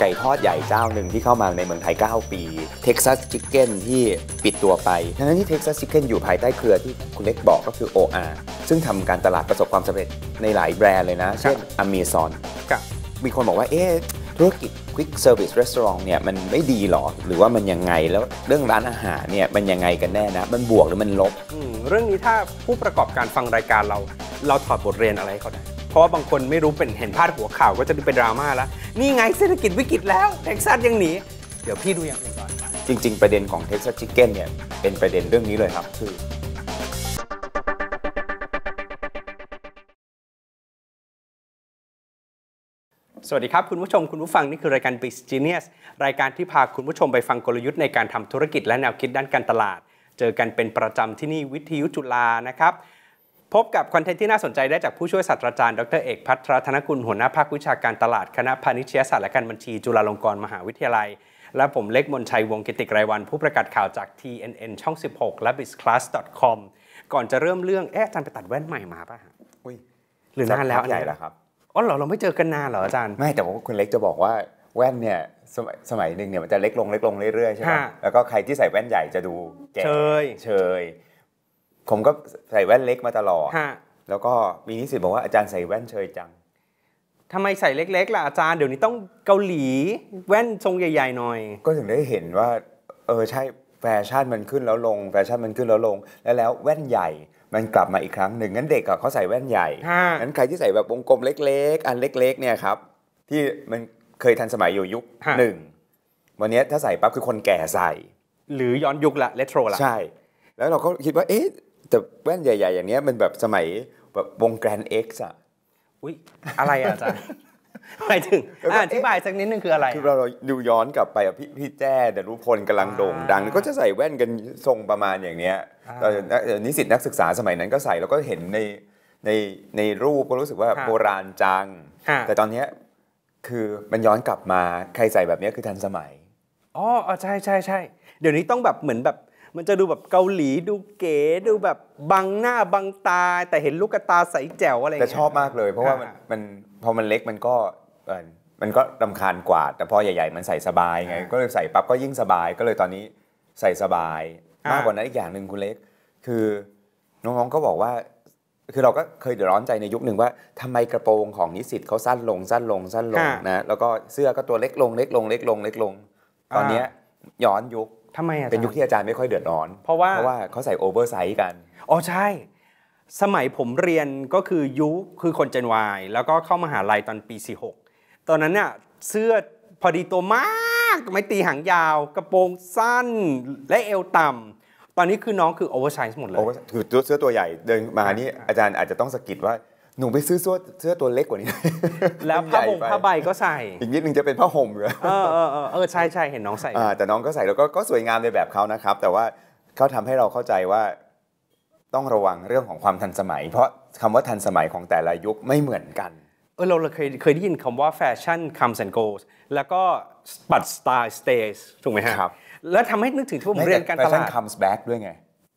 ไก่ทอดใหญ่เจ้าหนึ่งที่เข้ามาในเมืองไทย 9 ปีเท็กซัสชิคเก้นที่ปิดตัวไป ทั้งนั้นที่เท็กซัสชิคเก้นอยู่ภายใต้เครือที่คุณเล็กบอกก็คือ OR ซึ่งทำการตลาดประสบความสำเร็จในหลายแบรนด์เลยนะเช่นอเมซอนมีคนบอกว่า เอ๊ะธุรกิจ Quick Service Restaurant เนี่ยมันไม่ดีหรอ หรือว่ามันยังไง แล้วเรื่องร้านอาหารเนี่ยมันยังไงกันแน่นะ มันบวกหรือมันลบเรื่องนี้ถ้าผู้ประกอบการฟังรายการเราเราถอดบทเรียนอะไรเขาได้เพราะว่าบางคนไม่รู้เป็นเห็นพาดหัวข่าวก็จะเป็นดราม่าแล้วนี่ไงเศรษฐกิจวิกฤตแล้วเท็กซัสยังหนี เดี๋ยวพี่ดูอย่างนื่นก่อน จริงๆ ประเด็นของเท็กซัสชิคเก้นเนี่ยเป็นประเด็นเรื่องนี้เลยครับ คือ สวัสดีครับคุณผู้ชมคุณผู้ฟังนี่คือรายการ b i s i n e s s รายการที่พาคุณผู้ชมไปฟังกลยุทธ์ในการทำธุรกิจและแนวคิดด้านการตลาด เจอกันเป็นประจำที่นี่วิทยุจุฬานะครับพบกับคอนเทนต์ที่น่าสนใจได้จากผู้ช่วยศาสตราจารย์ดรเอกพัทรธนกุลหัวหน้าภาควิชาการตลาดคณะพาณิชยศาสตร์ และการบัญชีจุฬาลงกรณ์มหาวิทยาลัย และผมเล็กมนชัยวงกิติกรายวัน ผู้ประกาศข่าวจาก TNN ช่อง 16และ b i z c l a s s c o m ก่อนจะเริ่มเรื่องแอะาจารย์ไปตัดแว่นใหม่มาป่ะอุ้ยหรือนานแล้วใหญ่แล้วครับอ๋อเหรอเราไม่เจอกันนานเหรออาจารย์ ไม่แต่ว่าคุณเล็กจะบอกว่าแว่นเนี่ยสมัยสมัยหนึ่งเนี่ยมันจะเล็กลงเล็กลงเรื่อยๆใช่ไหมแล้วก็ใครที่ใส่แว่นใหญ่จะดูแก่เชยเชยผมก็ใส่แว่นเล็กมาตลอดแล้วก็มีนิสิตบอกว่าอาจารย์ใส่แว่นเชยจัง ทำไมใส่เล็กๆล่ะอาจารย์เดี๋ยวนี้ต้องเกาหลีแว่นทรงใหญ่ๆหน่อย ก็ถึงได้เห็นว่าเออใช่แฟชั่นมันขึ้นแล้วลงแฟชั่นมันขึ้นแล้วลงแล้วแล้วแว่นใหญ่ มันกลับมาอีกครั้งหนึ่งงั้นเด็กเขาใส่แว่นใหญ่ฮะงั้นใครที่ใส่แบบวงกลมเล็ก ๆ อันเล็กๆเนี่ยครับที่มันเคยทันสมัยอยู่ยุคหนึ่ง วันนี้ถ้าใส่ปั๊บคือคนแก่ใส่ หรือย้อนยุคละเลโทรละ ใช่ แล้วเราก็คิดว่าเอ๊ะแต่แว่นใหญ่ๆอย่างเนี้ยมันแบบสมัยแบบวงแกรนเอ็กซ์อะอุ้ยอะไรอะาจารย์หมายถึงอธิบายสักนิดนึงคืออะไร คือเราดูย้อนกลับไปพี่พี่แจ้ต่รุพลกำลังโด่งดัง ก็จะใส่แว่นกันทรงประมาณอย่างเนี้ยตอนนิสิตนักศึกษาสมัยนั้นก็ใส่แล้วก็เห็นในในในรูปก็รู้สึกว่าโบราณจัง แต่ตอนนี้คือมันย้อนกลับมาใครใส่แบบนี้คือทันสมัย อ๋อใช่ใช่ใช่ เดี๋ยวนี้ต้องแบบเหมือนแบบมันจะดูแบบเกาหลีดูเก๋ดูแบบบังหน้า บังตาแต่เห็นลูกตาใสแจ๋วอะไรแต่ชอบมากเลยเพราะว่ามันพอมันเล็กมันก็มันก็ลำคาญกว่าแต่พอใหญ่ๆมันใส่สบายไงก็เลยใส่ปั๊บก็ยิ่งสบายก็เลยตอนนี้ใส่สบาย มากกว่านั้นอีกอย่างหนึ่งคุณเล็ก คือ น้องๆก็บอกว่า คือเราก็เคยเดือดร้อนใจในยุคหนึ่งว่า ทำไมกระโปรงของนิสิตเขาสั้นลงสั้นลงสั้นลงนะแล้วก็เสื้อก็ตัวเล็กลงเล็กลงเล็กลง เล็กลง ตอนเนี้ย้อนยุคทำไมอ่ะเป็นยุคที่อาจารย์ไม่ค่อยเดือดร้อนเพราะว่าเพราะว่าเขาใส่โอเวอร์ไซส์กัน อ๋อใช่ สมัยผมเรียนก็คือยุคคือคนเจนวาย แล้วก็เข้ามาหาลัยตอนปี46ตอนนั้นเนี่ยเสื้อพอดีตัวมากไม่ตีหางยาว กระโปรงสั้นและเอวต่ำตอนนี้คือน้องคือโอเวอร์ไซส์หมดเลยคือเสื้อตัวใหญ่ เดินมานี่อาจารย์อาจจะต้องสะกิดว่าหนูไปซื้อเสื้อตัวเล็กกว่านี้ แล้วผ้าห่มผ้าใบก็ใส่ อีกนิดนึงจะเป็นผ้าห่มอหรอเออเออเออใช่ใช่เห็นน้องใส่ แต่น้องก็ใส่แล้วก็สวยงามในแบบเขานะครับ แต่ว่าเขาทำให้เราเข้าใจว่าต้องระวังเรื่องของความทันสมัย เพราะคำว่าทันสมัยของแต่ละยุคไม่เหมือนกัน เออเราเคยเคยได้ยินคำว่าแฟชั่นคัมสันโกสแล้วก็ปัดสไตล์สเตสถูกไหมครับ แล้วทำให้นึกถึงที่ผมเรียนการตลาด แฟชั่นคัมส์แบ็กด้วยไง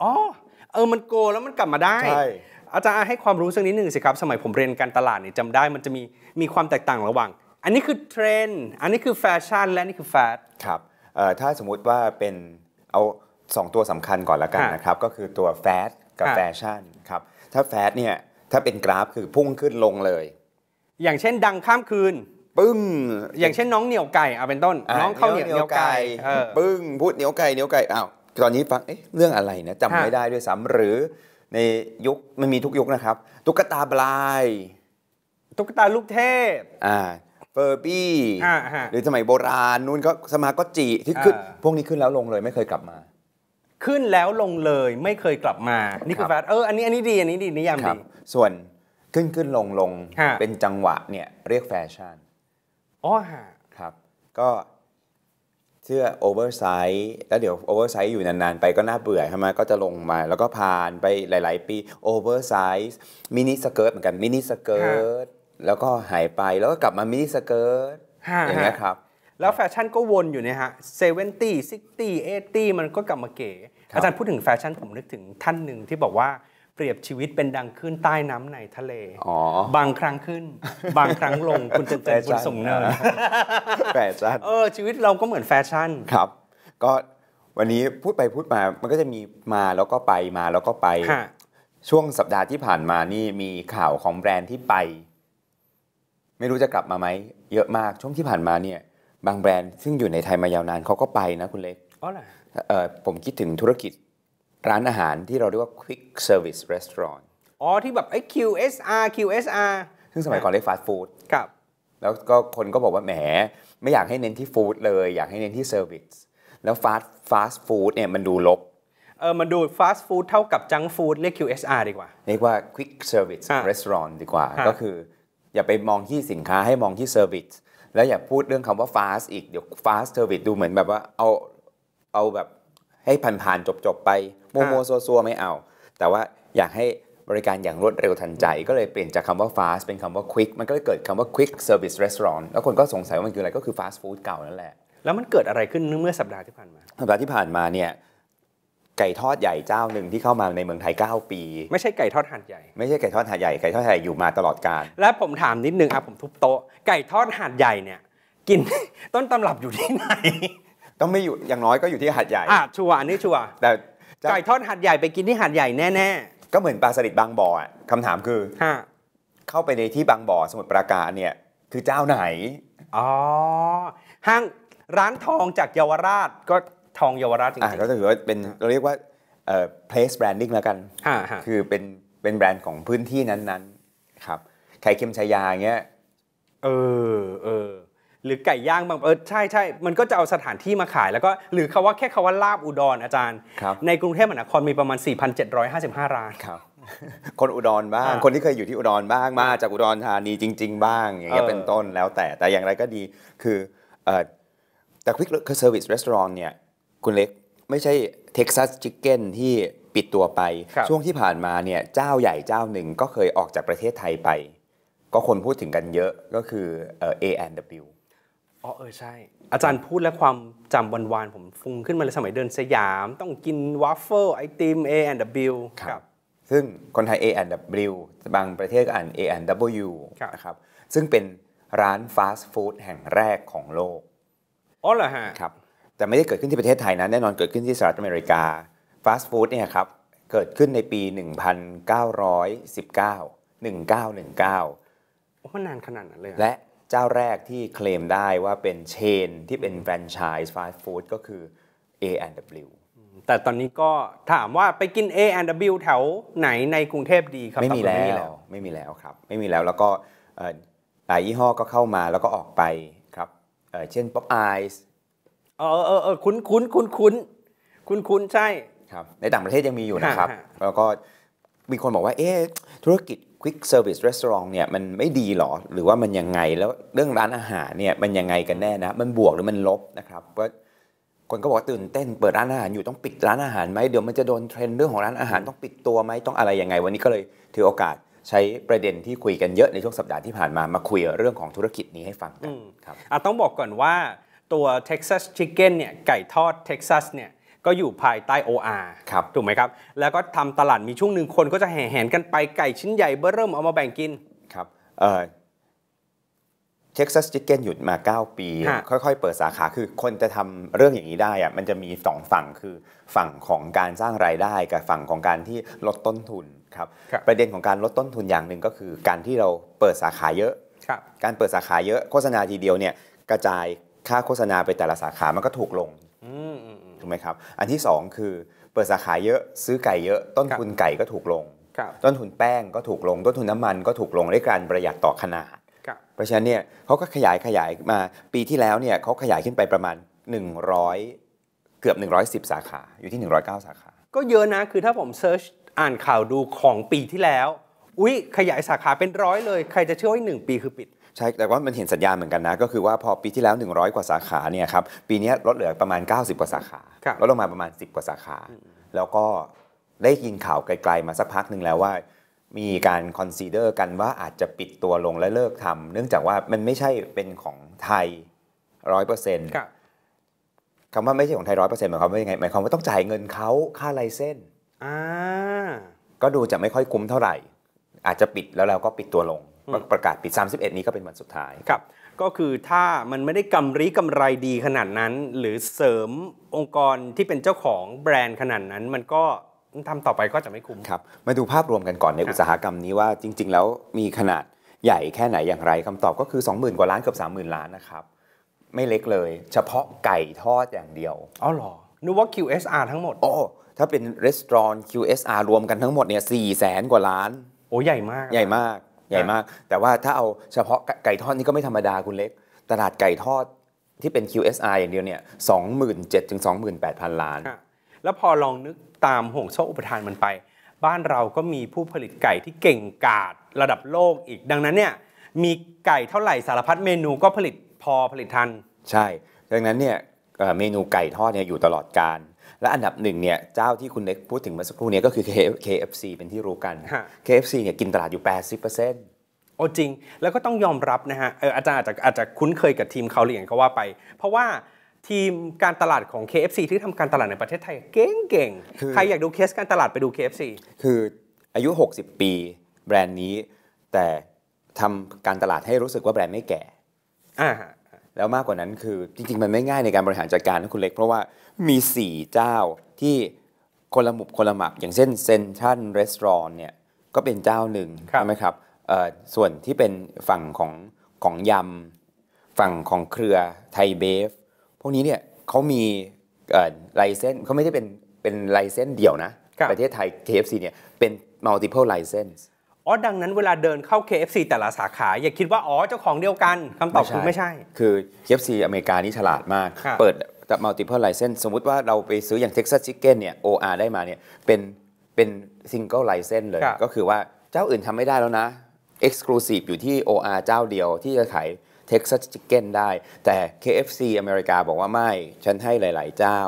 อ๋อเออมันโกแล้วมันกลับมาได้อาจารย์ให้ความรู้สักนิดหนึ่งสิครับ สมัยผมเรียนการตลาดเนี่ยจำได้มันจะมีมีความแตกต่างระหว่างอันนี้คือเทรนด์อันนี้คือแฟชั่น และนี่คือแฟชครับถ้าสมมุติว่าเป็นเอา 2 ตัวสำคัญก่อนละกันนะครับ ก็คือตัวแฟชกับแฟชั่นครับ ถ้าแฟชเนี่ย ถ้าเป็นกราฟคือพุ่งขึ้นลงเลย อย่างเช่นดังข้ามคืน ปึ้งอย่างเช่นน้องเหนียวไก่เอาเป็นต้นน้องข้าวเหนียวเหนียวไก่ปึ้งพูดเหนียวไก่เหนียวไก่อ้าวตอนนี้ฟังเอ๊ะเรื่องอะไรนะจำไม่ได้ด้วยซ้ำหรือในยุคมันมีทุกยุคนะครับ ตุ๊กตาบลายตุ๊กตาลูกเทพอ่าเฟอร์บี้ หรือสมัยโบราณนู้นก็สมาก็จีที่ขึ้นพวกนี้ขึ้นแล้วลงเลยไม่เคยกลับมา ขึ้นแล้วลงเลยไม่เคยกลับมานี่คือแฟเอออันนี้อันนี้ดีอันนี้ดีนิยามดีส่วนขึ้นขึ้นลงลงเป็นจังหวะเนี่ยเรียกแฟชั่นอ๋อฮะครับก็เสื้อโอเวอร์ไซส์แล้วเดี๋ยวโอเวอร์ไซส์อยู่นานๆไปก็น่าเบื่อใช่ไหมก็จะลงมา แล้วก็ผ่านไปหลายๆปีโอเวอร์ไซส์มินิสเกิร์ตเหมือนกันมินิสเกิร์ตแล้วก็หายไปแล้วก็กลับมามินิสเกิร์ตอย่างเงี้ยครับ แล้วแฟชั่นก็วนอยู่เนี่ยฮะเซเวนตี้ซิกตี้เอตี้มันก็กลับมาเก๋อาจารย์พูดถึงแฟชั่นผมนึกถึงท่านหนึ่งที่บอกว่าเปรียบชีวิตเป็นดังขึ้นใต้น้ำในทะเล บางครั้งขึ้น บางครั้งลง คุณจะเจอคุณสมเนินแฟชั่นเออชีวิตเราก็เหมือนแฟชั่น ครับ ก็วันนี้พูดไปพูดมา มันก็จะมีมาแล้วก็ไปมาแล้วก็ไป ช่วงสัปดาห์ที่ผ่านมา นี่มีข่าวของแบรนด์ที่ไป ไม่รู้จะกลับมาไหม เยอะมากช่วงที่ผ่านมาเนี่ย บางแบรนด์ซึ่งอยู่ในไทยมายาวนานเขาก็ไปนะคุณเล็กอ๋อเหรอผมคิดถึงธุรกิจร้านอาหารที่เราเรียกว่า quick service restaurant อ๋อที่แบบไอ้ QSR QSR ซึ่งสมัยก่อนเรียกฟาสต์ฟู้ด ครับ แล้วก็คนก็บอกว่าแหมไม่อยากให้เน้นที่ฟู้ดเลยอยากให้เน้นที่เซอร์วิส แล้วฟาสต์ฟาสต์ฟู้ดเนี่ยมันดูลบ เออมันดูฟาสต์ฟู้ดเท่ากับจังฟู้ดเรียก QSR ดีกว่า เรียกว่า quick service restaurant ดีกว่า ก็คืออย่าไปมองที่สินค้าให้มองที่เซอร์วิสแล้วอย่าพูดเรื่องคำว่าฟาสต์อีกเดี๋ยวฟาสต์เซอร์วิสดูเหมือนแบบว่าเอาเอาแบบให้ผ่านๆจบๆไปโมโมโซโซไม่เอา แต่ว่าอยากให้บริการอย่างรวดเร็วทันใจ ก็เลยเปลี่ยนจากคำว่า fast เป็นคำว่า quick มันก็เลยเกิดคำว่า quick service restaurant แล้วคนก็สงสัยว่ามันคืออะไรก็คือ fast food เก่านั่นแหละ แล้วมันเกิดอะไรขึ้นเมื่อสัปดาห์ที่ผ่านมาสัปดาห์ที่ผ่านมาเนี่ยไก่ทอดใหญ่เจ้าหนึ่งที่เข้ามาในเมืองไทย 9 ปี ไม่ใช่ไก่ทอดหาดใหญ่ไม่ใช่ไก่ทอดหาดใหญ่ไก่ทอดหาดใหญ่อยู่มาตลอดกาลและผมถามนิดนึงอ่ะผมทุบโต๊ะไก่ทอดหาดใหญ่เนี่ยกินต้นตำรับอยู่ที่ไหนต้องไม่อยู่อย่างน้อยก็อยู่ที่หาดใหญ่อ่ะชัวร์อันนี้ชัวร์แต่ไก่ทอดหัดใหญ่ไปกินที่หัดใหญ่แน่ ๆ ก็เหมือนปลาสลิดบางบ่อคำถามคือเข้าไปในที่บางบ่อ สมุทรปราการเนี่ย คือเจ้าไหน อ๋อ ห้างร้านทองจากเยาวราชก็ทองเยาวราชจริงๆก็จะถือว่าเป็นเราเรียกว่าเอ่ place branding แล้วกัน คือเป็นเป็นแบรนด์ของพื้นที่นั้นๆครับไข่เค็มชายาเงี้ย เออเออหรือไก่ย่างบางเออใช่ใช่มันก็จะเอาสถานที่มาขาย แล้วก็หรือคาว่าแค่คาว่าลาบอุดรอาจารย์ในกรุงเทพมหานครมีประมาณ 4,755ร้านครับคนอุดรบ้างคนที่เคยอยู่ที่อุดรบ้างมาจากอุดรธานีจริง ๆ บ้างอย่างเงี้ยเป็นต้นแล้ว แต่แต่อย่างไรก็ดีคือแต่ Quick Service Restaurant เนี่ยคุณเล็กไม่ใช่เท็กซัสชิคเก้นที่ปิดตัวไป ช่วงที่ผ่านมาเนี่ยเจ้าใหญ่เจ้าหนึ่งก็เคยออกจากประเทศไทยไป ก็คนพูดถึงกันเยอะก็คือ A&W อ๋อเออใช่ อาจารย์พูดและความจำวันวานผมฟุ้งขึ้นมาเลยสมัยเดินสยาม ต้องกินวาฟเฟิลไอติม A and W ครับ ซึ่งคนไทย A and W บางประเทศก็อ่าน A and W นะครับ ซึ่งเป็นร้านฟาสต์ฟู้ดแห่งแรกของโลก อ๋อเหรอฮะครับแต่ไม่ได้เกิดขึ้นที่ประเทศไทยนะแน่นอนเกิดขึ้นที่สหรัฐอเมริกาฟาสต์ฟู้ดเนี่ยครับเกิดขึ้นในปี1919 1919อ้มันนานขนาดนั้นเลยและเจ้าแรกที่เคลมได้ว่าเป็นเชนที่เป็นแฟรนไชส์ฟาสต์ฟู้ดก็คือ A&W แต่ตอนนี้ก็ถามว่าไปกิน A&W แถวไหนในกรุงเทพดีครับไม่มีแล้วไม่มีแล้วครับ ไม่มีแล้ว แล้วก็หลายยี่ห้อก็เข้ามาแล้วก็ออกไปครับเช่น Pop Eyes เออเออเออคุ้นคุ้นคุ้นคุ้นคุ้นคุ้นใช่ครับในต่างประเทศยังมีอยู่นะครับ แล้วก็มีคนบอกว่าเอ๊ะธุรกิจควิกเซอร์วิสร้านอาหารเนี่ยมันไม่ดีหรอหรือว่ามันยังไงแล้วเรื่องร้านอาหารเนี่ยมันยังไงกันแน่นะมันบวกหรือมันลบนะครับพราคนก็บอกตื่นเต้นเปิดร้านอาหารอยู่ต้องปิดร้านอาหารไหมเดี๋ยวมันจะโดนเทรนด์เรื่องของร้านอาหารต้องปิดตัวไหมต้องอะไรยังไง วันนี้ก็เลยถือโอกาสใช้ประเด็นที่คุยกันเยอะในช่วงสัปดาห์ที่ผ่านมามาคุยเรื่องของธุรกิจนี้ให้ฟังกันครับต้องบอกก่อนว่าตัว Texas Chicken เนี่ยไก่ทอดเท็กซัสเนี่ยก็อยู่ภายใต้ OR ครับ ถูกไหมครับ แล้วก็ทำตลาดมีช่วงหนึ่งคนก็จะแห่แหนกันไปไก่ชิ้นใหญ่เบอร์เริ่มเอามาแบ่งกิน ครับ เออเท็กซัสจิกเก้นหยุดมา 9 ปี ค่อยๆเปิดสาขาคือคนจะทำเรื่องอย่างนี้ได้อะมันจะมี 2 ฝั่งคือฝั่งของการสร้างรายได้ กับฝั่งของการที่ลดต้นทุนครับรบประเด็นของการลดต้นทุนอย่างหนึ่งก็คือการที่เราเปิดสาขาเยอะการเปิดสาขาเยอะโฆษณาทีเดียวเนี่ยกระจายค่าโฆษณาไปแต่ละสาขามันก็ถูกลงถูกไหมครับ อันที่ 2 คือเปิดสาขาเยอะซื้อไก่เยอะ ต้นทุนไก่ก็ถูกลง ต้นทุนแป้งก็ถูกลง ต้นทุนน้ามันก็ถูกลงด้วยการประหยัดต่อขนาด เพราะฉะนั้นเนี่ยเขาก็ขยายขยายมาปีที่แล้วเนี่ยเขาขยายขึ้นไปประมาณ 100 เกือบ 110 สาขาอยู่ที่ 109 สาขา ก็เยอะนะคือถ้าผมเซิร์ชอ่านข่าวดูของปีที่แล้ว อุ้ยขยายสาขาเป็นร้อยเลย ใครจะเชื่อว่าหนึ่งปีคือปิดใช่ แต่ว่ามันเห็นสัญญาณเหมือนกันนะ ก็คือว่าพอปีที่แล้ว 100 กว่าสาขาเนี่ยครับปีนี้ลดเหลือประมาณ 90 กว่าสาขาลดลงมาประมาณ 10 กว่าสาขา แล้วก็ได้ยินข่าวไกล ๆมาสักพักหนึ่งแล้วว่ามีการคอนซีเดอร์กันว่าอาจจะปิดตัวลงและเลิกทำเนื่องจากว่ามันไม่ใช่เป็นของไทยร้อยเปอร์เซ็นต์คำว่าไม่ใช่ของไทยร้อยเปอร์เซ็นต์หมายความว่ายังไงหมายความว่าต้องจ่ายเงินเขาค่าไลเ้นส์ก็ดูจะไม่ค่อยคุ้มเท่าไหร่ อาจจะปิดแล้วเราก็ปิดตัวลงประกาศปิด 31 นี้ก็เป็นวันสุดท้าย ครับ ก็คือถ้ามันไม่ได้กำไรกำไรดีขนาดนั้น หรือเสริมองค์กรที่เป็นเจ้าของแบรนด์ขนาดนั้น มันก็ทำต่อไปก็จะไม่คุ้มครับมาดูภาพรวมกันก่อนในอุตสาหกรรมนี้ว่าจริงๆ แล้วมีขนาดใหญ่แค่ไหนอย่างไรคำตอบก็คือ 20,000 กว่าล้าน เกือบ 30,000 ล้านนะครับไม่เล็กเลย เฉพาะไก่ทอดอย่างเดียวอ๋อหรอนึกว่า QSR ทั้งหมดโอ้ถ้าเป็นร้าน QSR รวมกันทั้งหมดเนี่ย4แสนกว่าล้าน โอ้ใหญ่มากใหญ่มากใหญ่มากแต่ว่าถ้าเอาเฉพาะไก่ทอดนี่ก็ไม่ธรรมดาคุณเล็ก ตลาดไก่ทอดที่เป็น QSR อย่างเดียวเนี่ยสองหมื่นเจ็ดถึงสองหมื่นแปดพันล้าน แล้วพอลองนึกตามห่วงโซ่อุปทานมันไป บ้านเราก็มีผู้ผลิตไก่ที่เก่งกาดระดับโลกอีก ดังนั้นเนี่ยมีไก่เท่าไหร่สารพัดเมนูก็ผลิตพอผลิตทัน ใช่ ดังนั้นเนี่ยเมนูไก่ทอดเนี่ยอยู่ตลอดการและอันดับหนึ่งเนี่ยเจ้าที่คุณเน็กพูดถึงเมื่อสักครู่นี้ก็คือ KFC เป็นที่รู้กัน KFC เนี่ยกินตลาดอยู่ 80%โอ้จริงแล้วก็ต้องยอมรับนะฮะอาจารย์อาจจะอาจจะคุ้นเคยกับทีมเขาเรียนก็ว่าไป เพราะว่าทีมการตลาดของ KFC ที่ทำการตลาดในประเทศไทยเก่งๆใครอยากดูเคสการตลาดไปดู KFC คืออายุ 60 ปีแบรนด์นี้ แต่ทำการตลาดให้รู้สึกว่าแบรนด์ไม่แก่อ่าแล้วมากกว่านั้นคือจริง ๆ มันไม่ง่ายในการบริหารจัดการนะคุณเล็ก เพราะว่ามี 4 เจ้าที่คนละหมุบคนละหมักอย่างเช่นเซนชันรีสอร์ทเนี่ยก็เป็นเจ้าหนึ่งใช่ไหมครับส่วนที่เป็นฝั่งของของยำฝั่งของเครือไทยเบฟพวกนี้เนี่ยเขามีไลเซนเขาไม่ได้เป็นเป็นไลเซนเดี่ยวนะ ประเทศไทย KFC เนี่ยเป็น multiple license อ๋อดังนั้นเวลาเดินเข้า KFC แต่ละสาขา อย่าคิดว่าอ๋อเจ้าของเดียวกันคำตอบคือไม่ใช่ คือ KFC อเมริกา นี่ฉลาดมาก เปิด multiple license สมมติว่าเราไปซื้ออย่าง Texas Chicken เนี่ย OR ได้มาเนี่ยเป็นเป็น single license เลย ก็คือว่าเจ้าอื่นทำไม่ได้แล้วนะ exclusive อยู่ที่ OR เจ้าเดียวที่จะขาย Texas Chicken ได้ แต่ KFC อเมริกาบอกว่าไม่ ฉันให้หลาย ๆ เจ้า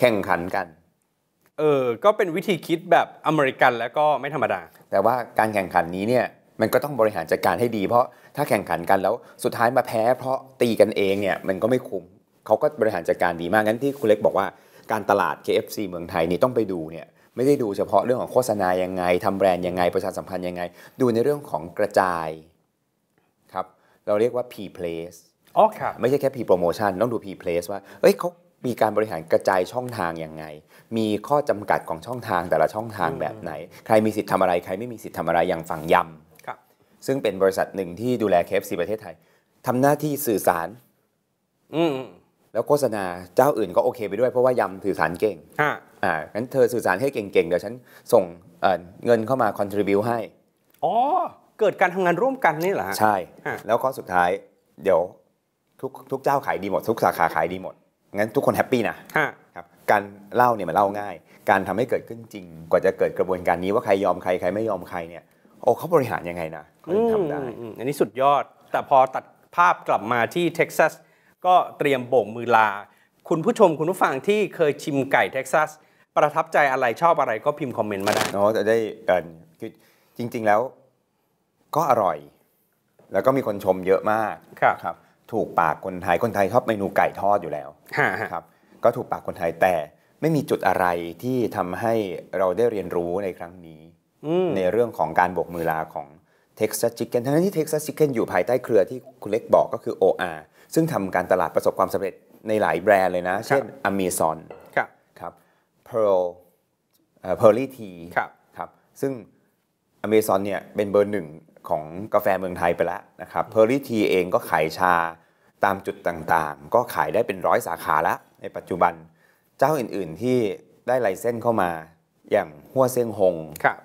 แข่งขันกันเออ ก็เป็นวิธีคิดแบบอเมริกันแล้วก็ไม่ธรรมดา แต่ว่าการแข่งขันนี้เนี่ยมันก็ต้องบริหารจัดการให้ดี เพราะถ้าแข่งขันกันแล้วสุดท้ายมาแพ้เพราะตีกันเองเนี่ยมันก็ไม่คุ้มเขาก็บริหารจัดการดีมากงั้นที่คุณเล็กบอกว่าการตลาด KFC เมืองไทยนี่ต้องไปดูเนี่ยไม่ได้ดูเฉพาะเรื่องของโฆษณายังไงทำแบรนด์ยังไงประชาสัมพันธ์ยังไงดูในเรื่องของกระจายครับเราเรียกว่า P place อ๋อค่ะไม่ใช่แค่ P promotion ต้องดู P place ว่า เอ้ยเขามีการบริหารกระจายช่องทางยังไง มีข้อจำกัดของช่องทางแต่ละช่องทางแบบไหน ใครมีสิทธิ์ทำอะไรใครไม่มีสิทธิ์ทำอะไรอย่างฝั่งยำซึ่งเป็นบริษัทหนึ่งที่ดูแลเคฟซีประเทศไทย ทำหน้าที่สื่อสาร อืแล้วโฆษณาเจ้าอื่นก็โอเค ไปด้วยเพราะว่ายำสื่อสารเก่ง อ่างั้นเธอสื่อสารให้เก่งๆเดี๋ยวฉันส่งเงินเข้ามาคอนทริบิวให้ อ๋อ เกิดการทำงานร่วมกันนี่เหรอใช่ แล้วก็สุดท้าย เดี๋ยวทุกทุกเจ้าขายดีหมดทุกสาขาขายดีหมดงั้นทุกคนแฮปปี้นะครับการเล่าเนี่ยมันเล่าง่าย การทำให้เกิดขึ้นจริง กว่าจะเกิดกระบวนการนี้ว่าใครยอมใคร ใครไม่ยอมใครเนี่ย โอ้เขาบริหารยังไงนะเขาทำได้ อันนี้สุดยอด แต่พอตัดภาพกลับมาที่เท็กซัส ก็เตรียมโบกมือลา คุณผู้ชมคุณผู้ฟังที่เคยชิมไก่เท็กซัส ประทับใจอะไรชอบอะไร ก็พิมพ์คอมเมนต์มาได้เนาะจะได้คือจริง ๆ แล้วก็อร่อย แล้วก็มีคนชมเยอะมากครับถูกปากคนไทยคนไทยชอบเมนูไก่ทอดอยู่แล้ว ครับ ก็ถูกปากคนไทยแต่ไม่มีจุดอะไรที่ทำให้เราได้เรียนรู้ในครั้งนี้ ในเรื่องของการบกมือลาของเท็กซัสชิคเก้นทั้งที่เท็กซัสชิคเก้นอยู่ภายใต้เครือที่คุณเล็กบอกก็คือ OR ซึ่งทำการตลาดประสบความสำเร็จในหลายแบรนด์เลยนะ เช่นอเมซอนครับครับ Pearl p e a r ลี่ทีครับครับซึ่งอเมซอนเนี่ยเป็นเบอร์หนึ่งของกาแฟเมืองไทยไปแล้วนะครับเพอร์ลี่ทีเองก็ขายชาตามจุดต่างๆ ก็ขายได้เป็นร้อยสาขาละในปัจจุบันเจ้าอื่นๆที่ได้ไลเส้นเข้ามาอย่างหัวเซียงหง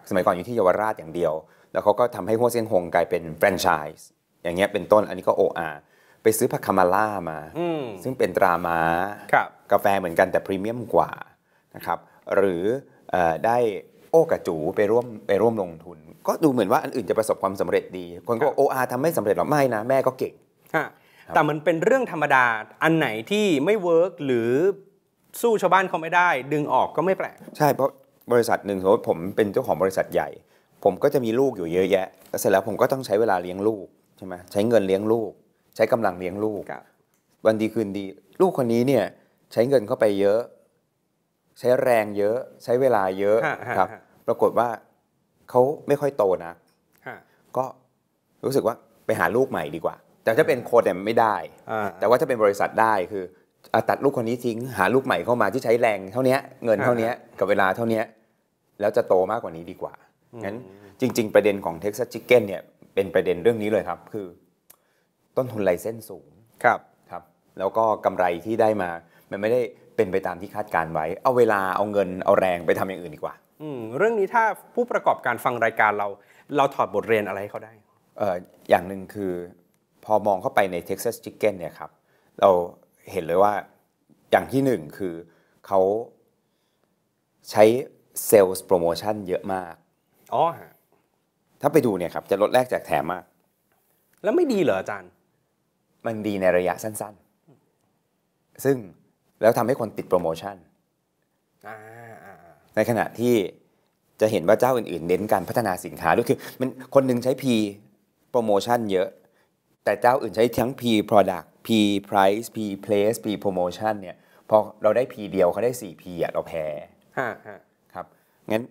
สมัยก่อนอยู่ที่เยาวราชอย่างเดียว แล้วเขาก็ทำให้หัวเซียงหงกลายเป็นแฟรนไชส์อย่างเงี้ยเป็นต้นอันนี้ก็โออาไปซื้อพัคคามาล่ามา ซึ่งเป็นตรามา้ากาแฟเหมือนกันแต่พรีเมียมกว่านะครับหรืออได้โอกระจูไปร่วมไปร่วมลงทุนก็ดูเหมือนว่าอันอื่นจะประสบความสำเร็จดี คนก็บอกโออาร์ทำไม่สำเร็จหรอ ไม่นะแม่ก็เก่งแต่มันเป็นเรื่องธรรมดา อันไหนที่ไม่เวิร์กหรือสู้ชาวบ้านเขาไม่ได้ ดึงออกก็ไม่แปลกใช่ เพราะบริษัทหนึ่งสมมติผมเป็นเจ้าของบริษัทใหญ่ ผมก็จะมีลูกอยู่เยอะแยะแล้วเสร็จแล้วผมก็ต้องใช้เวลาเลี้ยงลูกใช่ไหมใช้เงินเลี้ยงลูก ใช้กำลังเลี้ยงลูกวันดีคืนดี ลูกคนนี้เนี่ยใช้เงินเข้าไปเยอะ ใช้แรงเยอะใช้เวลาเยอะครับ ปรากฏว่าเขาไม่ค่อยโตนะก็รู้สึกว่าไปหาลูกใหม่ดีกว่า แต่ถ้าเป็นโคนเนี่ยไม่ได้ แต่ว่าถ้าเป็นบริษัทได้คือตัดลูกคนนี้ทิ้ง หาลูกใหม่เข้ามาที่ใช้แรงเท่านี้เงินเท่านี้กับเวลาเท่านี้แล้วจะโตมากกว่านี้ดีกว่า งั้นจริง ๆ ประเด็นของเท็กซัสชิคเก้นเนี่ยเป็นประเด็นเรื่องนี้เลยครับ คือ ต้นทุนไลเส้นสูงครับครับ แล้วก็กำไรที่ได้มามันไม่ได้เป็นไปตามที่คาดการไว้ เอาเวลาเอาเงินเอาแรงไปทำอย่างอื่นดีกว่าเรื่องนี้ถ้าผู้ประกอบการฟังรายการเราเราถอดบทเรียนอะไรให้เขาได้เอออย่างหนึ่งคือพอมองเข้าไปใน Texas Chicken เนี่ยครับ เราเห็นเลยว่าอย่างที่หนึ่งคือเขาใช้เซลล์โปรโมชั่นเยอะมาก อ๋อ ถ้าไปดูเนี่ยครับ จะลดแลกจากแถมมาก แล้วไม่ดีเหรออาจารย์ มันดีในระยะสั้นๆ ซึ่งแล้วทำให้คนติดโปรโมชั่นอ่าในขณะที่จะเห็นว่าเจ้าอื่นๆ เน้นการพัฒนาสินค้าด้วยคือมันคนนึงใช้ P โปรโมชั่นเยอะ แต่เจ้าอื่นใช้ทั้ง P product P price P place P promotion เนี่ยพอเราได้ P เดียวเขาได้ 4 P อ่ะเราแพ้ครับ งั้น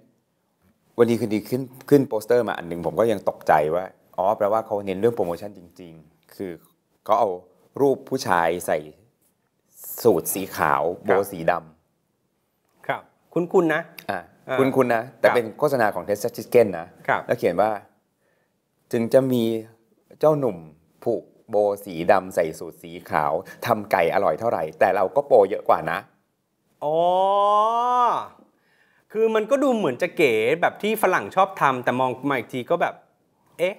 วันนี้คืนดีขึ้นขึ้นโปสเตอร์มาอันหนึ่งผมก็ยังตกใจว่า อ๋อ แปลว่าเขาเน้นเรื่องโปรโมชั่นจริงๆ คือเขาเอารูปผู้ชายใส่สูทสีขาวโบสีดำคุคุๆนะอ่าคุณนๆนะ แต่เป็นโฆษณาของเทสซิสเกนนะแล้วเขียนว่าจึงจะมีเจ้าหนุ่มผูกโบสีดำใส่สูทสีขาวทำไก่อร่อยเท่าไหร่ แต่เราก็โปรเยอะกว่านะอ๋อคือมันก็ดูเหมือนจะเก๋แบบที่ฝรั่งชอบทำแต่มองมาอีกทีก็แบบเอ๊ะ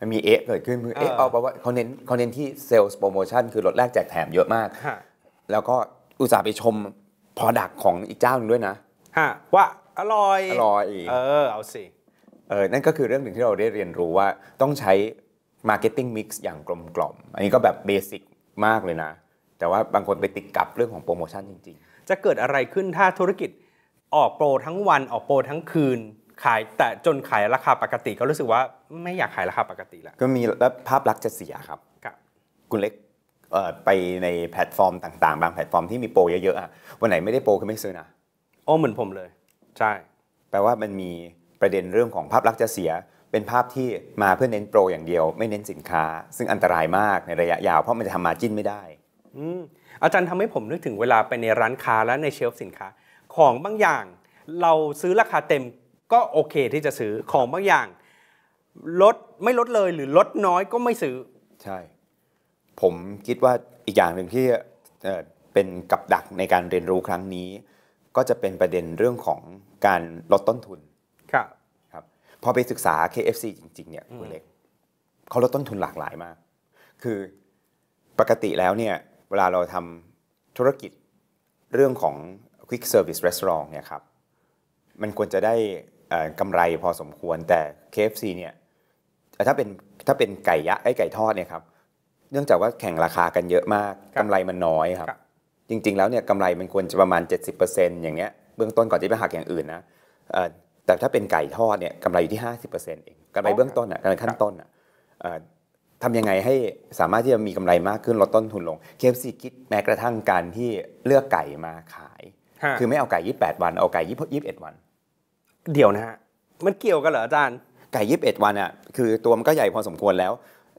มันมีเอ๊ะเกิดขึ้นเอ๊ะเอาแปลว่าเขาเน้นเขาเน้นที่เซลล์โปรโมชั่นคือลดแรกแจกแถมเยอะมากแล้วก็อุตส่าห์ไปชมพอดักของอีกเจ้าหนึ่งด้วยนะว่าอร่อยอร่อยเออเอาสิเออ นั่นก็คือเรื่องหนึ่งที่เราได้เรียนรู้ว่าต้องใช้ Marketing Mix อย่างกลมกล่อมอันนี้ก็แบบเบสิกมากเลยนะ แต่ว่าบางคนไปติดกับเรื่องของโปรโมชั่นจริงๆ จะเกิดอะไรขึ้นถ้าธุรกิจออกโปรทั้งวันออกโปรทั้งคืนขายแต่จนขายราคาปกติก็รู้สึกว่าไม่อยากขายราคาปกติแล้ว ก็มีแล้วภาพลักษณ์จะเสียครับคุณเล็กไปในแพลตฟอร์ม ต่างๆบางแพลตฟอร์มที่มีโปรเยอะๆอะวันไหนไม่ได้โปรคือไม่ซื้อนะโอ้เหมือนผมเลย ใช่ แปลว่ามันมีประเด็นเรื่องของภาพลักษณ์จะเสีย เป็นภาพที่มาเพื่อเน้นโปรอย่างเดียวไม่เน้นสินค้า ซึ่งอันตรายมากในระยะยาวเพราะมันจะทำมาจิ้นไม่ได้อาจารย์ทำให้ผมนึกถึงเวลาไป ในร้านค้าและในเชลฟ์สินค้า ของบางอย่าง เราซื้อราคาเต็มก็โอเคที่จะซื้อของบางอย่าง ลดไม่ลดเลยหรือลดน้อยก็ไม่ซื้อ ใช่ ผมคิดว่าอีกอย่างหนึ่งที่เป็นกับดักในการเรียนรู้ครั้งนี้ก็จะเป็นประเด็นเรื่องของการลดต้นทุนครับครับ พอไปศึกษา KFC จริงๆ เนี่ยคุณเล็ก เขาลดต้นทุนหลากหลายมาก คือปกติแล้วเนี่ยเวลาเราทำธุรกิจเรื่องของ Quick Service Restaurant เนี่ยครับ มันควรจะได้กำไรพอสมควร แต่ KFC เนี่ยถ้าเป็นถ้าเป็นไก่ยะไอ้ไก่ทอดเนี่ยครับ เนื่องจากว่าแข่งราคากันเยอะมาก กำไรมันน้อยครับจริงๆแล้วเนี่ยกำไรมันควรจะประมาณ 70%อย่างเนี้ยเบื้องต้นก่อนที่ไปหักอย่างอื่นนะแต่ถ้าเป็นไก่ทอดเนี่ยกำไรอยู่ที่ 50%เองกำไรเบื้องต้นอ่ะกำไรขั้นต้นอ่ะทำยังไงให้สามารถที่จะมีกำไรมากขึ้นลดต้นทุนลงเคฟซีคิดแม้กระทั่งการที่เลือกไก่มาขายคือไม่เอาไก่ยี่แปดวัน เอาไก่ยี่ิบเอ็ดวัน เดี๋ยวนะฮะ มันเกี่ยวกันเหรออาจารย์ไก่ยี่บเอ็ดวันอ่ะคือตัวมันก็ใหญ่พอสมควรแล้ว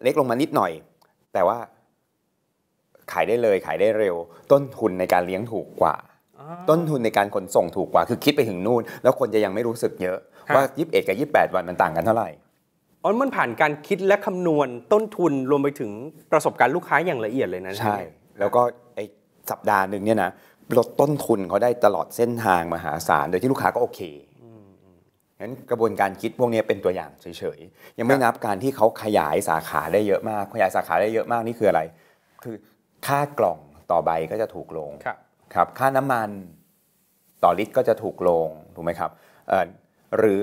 เล็กลงมานิดหน่อย แต่ว่าขายได้เลยขายได้เร็ว ต้นทุนในการเลี้ยงถูกกว่าต้นทุนในการขนส่งถูกกว่า คือคิดไปถึงนู่น แล้วคนจะยังไม่รู้สึกเยอะว่า21กับ28วันมันต่างกันเท่าไหร่อ๋อมันผ่านการคิดและคำนวณต้นทุนรวมไปถึงประสบการณ์ลูกค้าอย่างละเอียดเลยนะใช่แล้วก็ไอสัปดาห์หนึ่งเนี่ยนะลดต้นทุนเขาได้ตลอดเส้นทางมหาศาลโดยที่ลูกค้าก็โอเคงั้นกระบวนการคิดพวกนี้เป็นตัวอย่างเฉยๆยังไม่นับการที่เขาขยายสาขาได้เยอะมากขยายสาขาได้เยอะมากนี่คืออะไรคือค่ากล่องต่อใบก็จะถูกลงครับ ครับค่าน้ำมันต่อลิตรก็จะถูกลง ถูกไหมครับหรือ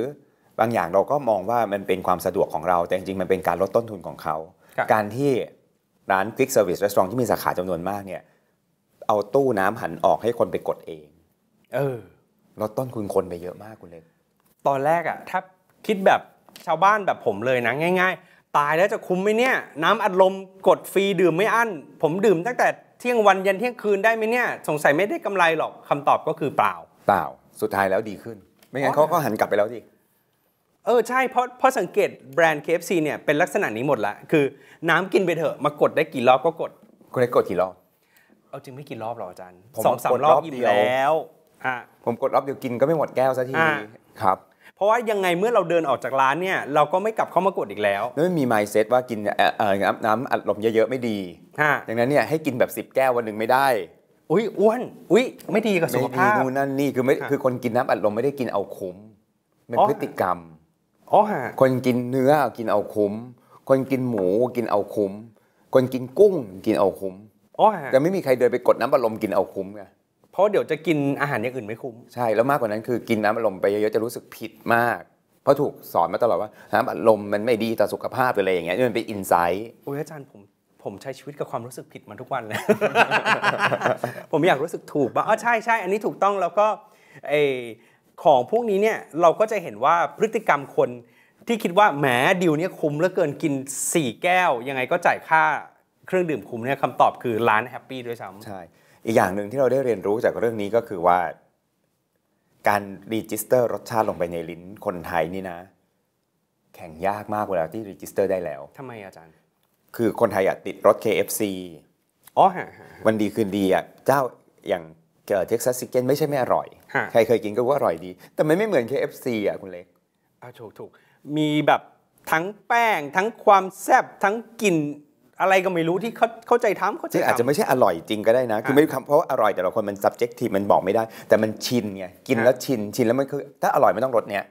บางอย่างเราก็มองว่ามันเป็นความสะดวกของเรา แต่จริงๆ มันเป็นการลดต้นทุนของเขาการที่ร้านคลิกเซอร์วิสร้านที่มีสาขาจำนวนมากเนี่ย เอาตู้น้ำหันออกให้คนไปกดเอง เออ ลดต้นทุนคนไปเยอะมากคุณเล็กตอนแรกอะถ้าคิดแบบชาวบ้านแบบผมเลยนะง่ายตายแล้วจะคุ้มไหมเนี่ยน้ำอัดลมกดฟรีดื่มไม่อั้นผมดื่มตั้งแต่เที่ยงวันยันเที่ยงคืนได้ไหมเนี่ยสงสัยไม่ได้กำไรหรอกคำตอบก็คือเปล่า เปล่าสุดท้ายแล้วดีขึ้น ไม่งั้นเขาก็หันกลับไปแล้วดิเออใช่เพราะเพราะสังเกตแบรนด์ KFC เนี่ยเป็นลักษณะนี้หมดละ คือ น้ำกินไปเถอะมากดได้กี่รอบก็กดคุณได้กดกี่รอบ เอาจริงไม่กี่รอบหรออาจารย์สองสามรอบอิกแล้วอ่ะผมกดรอบเดียวกินก็ไม่หมดแก้วสักทีครับเพราะว่ายังไงเมื่อเราเดินออกจากร้านเนี่ยเราก็ไม่กลับเข้ามากดอีกแล้วแล้วไม่มีไมซ์เซตว่ากินน้ำอัดลมเยอะๆไม่ดี ดังนั้นเนี่ยให้กินแบบ 10 แก้ววันหนึ่งไม่ได้ อุ้ยอ้วนอุ้ยไม่ดีกับสุขภาพนู่นนั่นนี่คือไม่คือคนกินน้ำอัดลมไม่ได้กินเอาคุ้มเป็นพฤติกรรมอ๋อฮะคนกินเนื้อกินเอาคุ้มคนกินหมูกินเอาคุ้มคนกินกุ้งกินเอาคุ้มอ๋อฮะแต่ไม่มีใครเดินไปกดน้ำอัดลมกินเอาคุ้มไงเพราะเดี๋ยวจะกินอาหารอย่างอื่นไม่คุ้ม ใช่ แล้วมากกว่านั้นคือกินน้ำอัดลมไปเยอะๆจะรู้สึกผิดมาก เพราะถูกสอนมาตลอดว่าน้ำอัดลมมันไม่ดีต่อสุขภาพอะไรอย่างเงี้ยนี่มันเป็นอินไซต์โอ้ยอาจารย์ผมผมใช้ชีวิตกับความรู้สึกผิดมาทุกวันเลย ผมอยากรู้สึกถูกบ่าอ๋อใช่ใช่อันนี้ถูกต้องแล้วก็ไอของพวกนี้เนี่ยเราก็จะเห็นว่าพฤติกรรมคนที่คิดว่าแหมดิวเนี่ยคุ้มเหลือเกินกิน4แก้วยังไงก็จ่ายค่าเครื่องดื่มคุ้มเนี่ยคำตอบคือร้านแฮปปี้ด้วยซ้ำใช่อีกอย่างหนึ่งที่เราได้เรียนรู้จากเรื่องนี้ก็คือว่าการรีจิสเตอร์รสชาติลงไปในลิ้นคนไทยนี่นะแข่งยากมากเวลาที่รีจิสเตอร์ได้แล้วทำไมอาจารย์ คือคนไทยอะติดรส KFC อ๋อฮะวันดีคืนดีอะเจ้าอย่างเเท็กซัสซิเกนไม่ใช่ไม่อร่อย ใครเคยกินก็ว่าอร่อยดี แต่มันไม่เหมือน KFC อ่ะคุณเล็กอ่าถูกถูกมีแบบทั้งแป้งทั้งความแซ่บทั้งกลิ่นอะไรก็ไม่รู้ที่เขาเข้าใจทำเขาใจะ่อาจจะไม่ใช่อร่อยจริงก็ได้นะ คือไม่คำเพราะอร่อยแต่ละคนมัน subjective มันบอกไม่ได้ แต่มันชินไงกินแล้วชินชินแล้วมันคือถ้าอร่อยไม่ต้องรสเนี้ย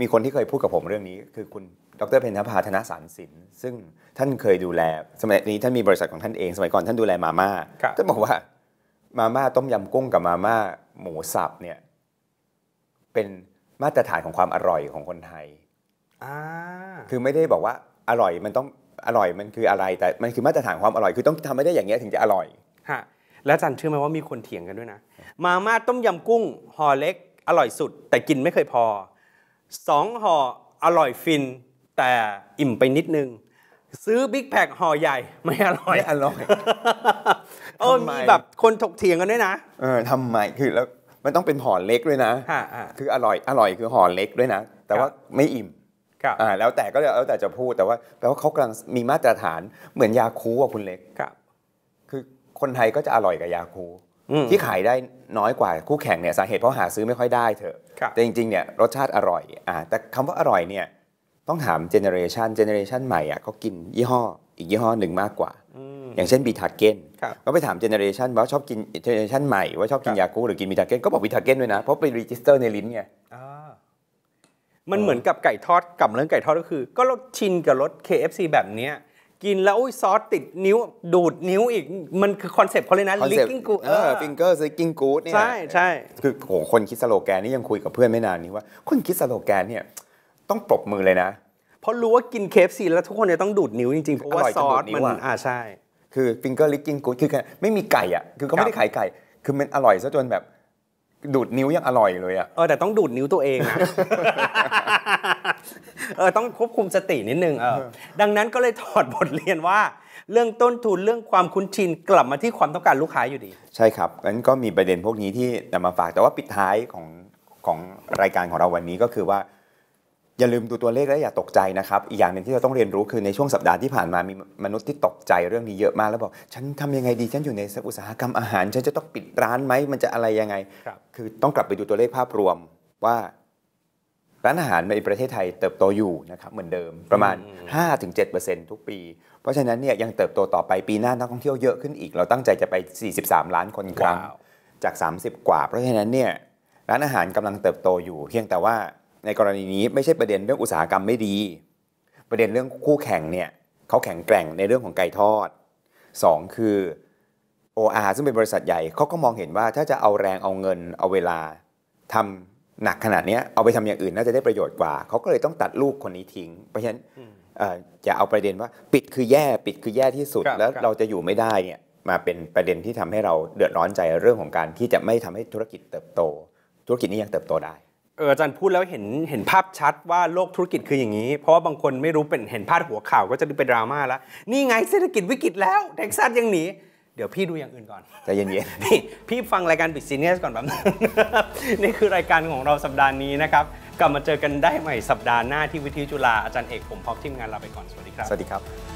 มีคนที่เคยพูดกับผมเรื่องนี้ คือคุณดรเพนทภาธนสารสินซึ่งท่านเคยดูแล สมัยนี้ท่านมีบริษัทของท่านเองสมัยก่อน ท่านดูแลมาม่าท่านบอกว่ามาม่าต้มยำกุ้งกับมาม่าหมูสับเนี่ย เป็นมาตรฐานของความอร่อยของคนไทยคือไม่ได้บอกว่าอร่อยมันต้องอร่อยมันคืออะไรแต่มันคือมาตรฐานความอร่อยคือต้องทำให้ได้อย่างเงี้ยถึงจะอร่อยฮะแล้วจันเชื่อไหมว่ามีคนเถียงกันด้วยนะมาม่าต้มยำกุ้งห่อเล็ก อร่อยสุด แต่กินไม่เคยพอสองห่ออร่อยฟิน แต่อิ่มไปนิดนึง ซื้อบิ๊กแพคห่อใหญ่ไม่อร่อยไม่อร่อยเออมีแบบคนถกเถียงกันด้วยนะเออทำไมคือแล้วมันต้องเป็นห่อเล็กด้วยนะคืออร่อยอร่อยคือห่อเล็กด้วยนะแต่ว่าไม่อิ่มอ่าแล้วแต่ก็แล้วแต่จะพูดแต่ว่าแปลว่าเขากำลังมีมาตรฐานเหมือนยาคูอ่ะคุณเล็กครับคือคนไทยก็จะอร่อยกับยาคู ที่ขายได้น้อยกว่าคู่แข่งเนี่ยสาเหตุเพราะหาซื้อไม่ค่อยได้เถอะ แต่จริงๆเนี่ยรสชาติอร่อยอ่าแต่คำว่าอร่อยเนี่ย ต้องถามเจเนอเรชันเจเนอเรชันใหม่อ่ะเขากินยี่ห้ออีกยี่ห้อหนึ่งมากกว่า อย่างเช่นบีทาเก้นก็ไปถามเจเนอเรชันว่าชอบกินเจเนอเรชันใหม่ ว่าชอบกินยาคู หรือกินบีทาเก้นก็บอกบีทาเก้นด้วยนะเพราะไปรีจิสเตอร์ในลิ้นไงมันเหมือนกับไก่ทอด กลับเรื่องไก่ทอดก็คือ ก็รสชินกับรส KFC แบบเนี้ย กินแล้วซอสติดนิ้วดูดนิ้วอีกมันคือคอนเซปต์เขาเลยนะ c k i กิ g o กูเออฟิงเกอร์ซิกกิ้งกูดเนี่ยใช่ใช่คือโหคนคิดสโลแกนนี่ยังคุยกับเพื่อนไม่นานนี้ว่า คนคิดสโลแกนเนี่ยต้องปรบมือเลยนะ เพราะรู้ว่ากินเคฟซีแล้วทุกคนจะต้องดูดนิ้วจริง ๆ เพราะว่าซอสมันอ่าใช่ คือฟิงเกอร์ลิ i กิ้งกูดคือไม่มีไก่อ่ะ คือเขาไม่ได้ขายไก่คือมันอร่อยซะจนแบบดูดนิ้วยังอร่อยเลยอ่ะเออแต่ต้องดูดนิ้วตัวเองนะเออต้องควบคุมสตินิดนึงเออดังนั้นก็เลยถอดบทเรียนว่า เรื่องต้นทุนเรื่องความคุ้นชินกลับมาที่ความต้องการลูกค้าอยู่ดี ใช่ครับงั้นก็มีประเด็นพวกนี้ที่นำมาฝากแต่ว่าปิดท้ายของของรายการของเราวันนี้ก็คือว่าอย่าลืมดูตัวเลขและอย่าตกใจนะครับอีกอย่างหนึ่งที่เราต้องเรียนรู้คือในช่วงสัปดาห์ที่ผ่านมามีมนุษย์ที่ตกใจเรื่องนี้เยอะมากแล้วบอกฉันทำยังไงดีฉันอยู่ในอุตสาหกรรมอาหาร ฉันจะต้องปิดร้านไหม มันจะอะไรยังไงครับคือต้องกลับไปดูตัวเลขภาพรวมว่า ร้านอาหารในประเทศไทยเติบโตอยู่นะครับเหมือนเดิมประมาณ 5-7%ทุกปี เพราะฉะนั้นเนี่ยยังเติบโตต่อไป ปีหน้านักท่องเที่ยวเยอะขึ้นอีกเราตั้งใจจะไป 43 ล้านคนครั้งจาก 30 กว่า เพราะฉะนั้นเนี่ยร้านอาหารกำลังเติบโตอยู่เพียงแต่ว่าในกรณีนี้ไม่ใช่ประเด็นเรื่องอุตสาหกรรมไม่ดี ประเด็นเรื่องคู่แข่งเนี่ยเขาแข่งแกร่งในเรื่องของไก่ทอด 2 คือ OR ซึ่งเป็นบริษัทใหญ่เขาก็มองเห็นว่า ถ้าจะเอาแรงเอาเงินเอาเวลาทำหนักขนาดนี้เอาไปทำอย่างอื่นน่าจะได้ประโยชน์กว่าเขาก็เลยต้องตัดลูกคนนี้ทิ้ง เพราะฉะนั้นจะเอาประเด็นว่าปิดคือแย่ ปิดคือแย่ที่สุดแล้วเราจะอยู่ไม่ได้เนี่ยมาเป็นประเด็นที่ทำให้เราเดือดร้อนใจเรื่องของการที่จะไม่ทำให้ธุรกิจเติบโต ธุรกิจนี้ยังเติบโตได้เอออาจารย์พูดแล้วเห็นเห็นภาพชัดว่าโลกธุรกิจคืออย่างนี้ เพราะว่าบางคนไม่รู้เป็นเห็นพาดหัวข่าวก็จะเป็นดราม่าแล้วนี่ไงเศรษฐกิจวิกฤตแล้วเท็กซัสยังหนี เดี๋ยวพี่ดูอย่างอื่นก่อนใจเย็นๆพี่พี่ฟังรายการบิดซีเนีสก่อนแบบนึง นี่คือรายการของเราสัปดาห์นี้นะครับ กลับมาเจอกันได้ใหม่สัปดาห์หน้าที่วิทยุจุฬาอาจารย์เอกผมพร้อมทีมงานลาไปก่อนสวัสดีครับสวัสดีครับ